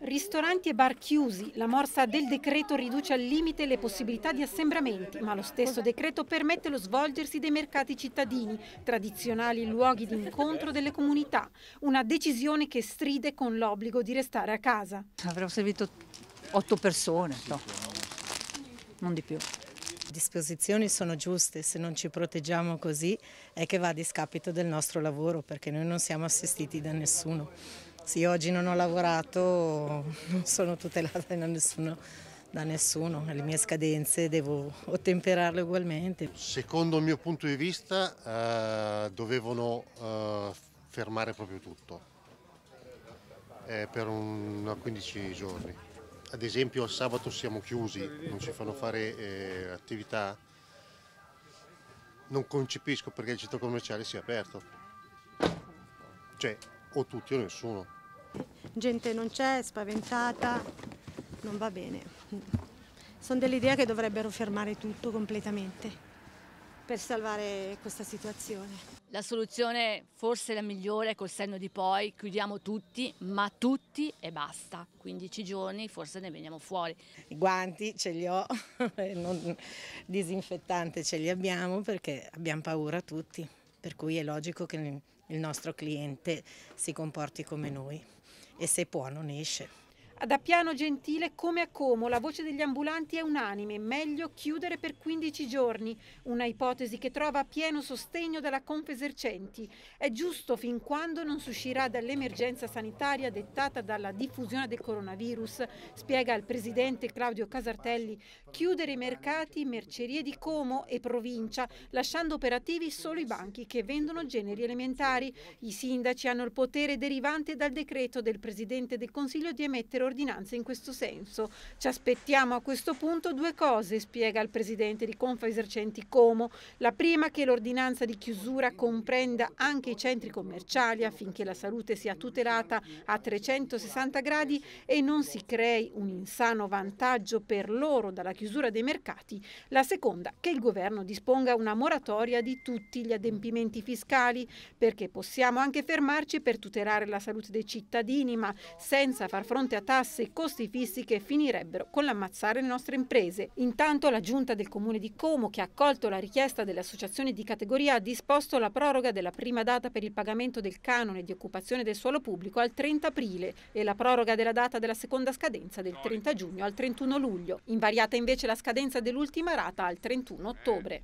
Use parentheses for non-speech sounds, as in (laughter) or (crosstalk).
Ristoranti e bar chiusi, la morsa del decreto riduce al limite le possibilità di assembramenti, ma lo stesso decreto permette lo svolgersi dei mercati cittadini, tradizionali luoghi di incontro delle comunità, una decisione che stride con l'obbligo di restare a casa. Avremmo servito otto persone, no. non di più. Le disposizioni sono giuste, se non ci proteggiamo così è che va a discapito del nostro lavoro perché noi non siamo assistiti da nessuno. Sì, oggi non ho lavorato, non sono tutelata da nessuno, da nessuno. le mie scadenze devo ottemperarle ugualmente. Secondo il mio punto di vista eh, dovevano eh, fermare proprio tutto eh, per un, 15 giorni. Ad esempio il sabato siamo chiusi, non ci fanno fare eh, attività, non concepisco perché il centro commerciale sia aperto. Cioè, o tutti o nessuno gente non c'è, spaventata, non va bene. Sono dell'idea che dovrebbero fermare tutto completamente per salvare questa situazione. La soluzione forse la migliore è col senno di poi, chiudiamo tutti, ma tutti e basta. 15 giorni forse ne veniamo fuori. I guanti ce li ho, (laughs) non, disinfettante ce li abbiamo perché abbiamo paura tutti, per cui è logico che il nostro cliente si comporti come noi e se può non esce. Ad Appiano Gentile come a Como la voce degli ambulanti è unanime, meglio chiudere per 15 giorni, una ipotesi che trova pieno sostegno dalla Confesercenti. È giusto fin quando non si uscirà dall'emergenza sanitaria dettata dalla diffusione del coronavirus, spiega il presidente Claudio Casartelli, chiudere i mercati, mercerie di Como e provincia, lasciando operativi solo i banchi che vendono generi elementari. I sindaci hanno il potere derivante dal decreto del presidente del Consiglio di emettere ordinanze in questo senso. Ci aspettiamo a questo punto due cose, spiega il presidente di Confa Esercenti Como. La prima che l'ordinanza di chiusura comprenda anche i centri commerciali affinché la salute sia tutelata a 360 gradi e non si crei un insano vantaggio per loro dalla chiusura dei mercati. La seconda che il governo disponga una moratoria di tutti gli adempimenti fiscali perché possiamo anche fermarci per tutelare la salute dei cittadini ma senza far fronte a tali tasse e costi fissi che finirebbero con l'ammazzare le nostre imprese. Intanto la giunta del comune di Como, che ha accolto la richiesta delle associazioni di categoria, ha disposto la proroga della prima data per il pagamento del canone di occupazione del suolo pubblico al 30 aprile e la proroga della data della seconda scadenza del 30 giugno al 31 luglio, invariata invece la scadenza dell'ultima rata al 31 ottobre.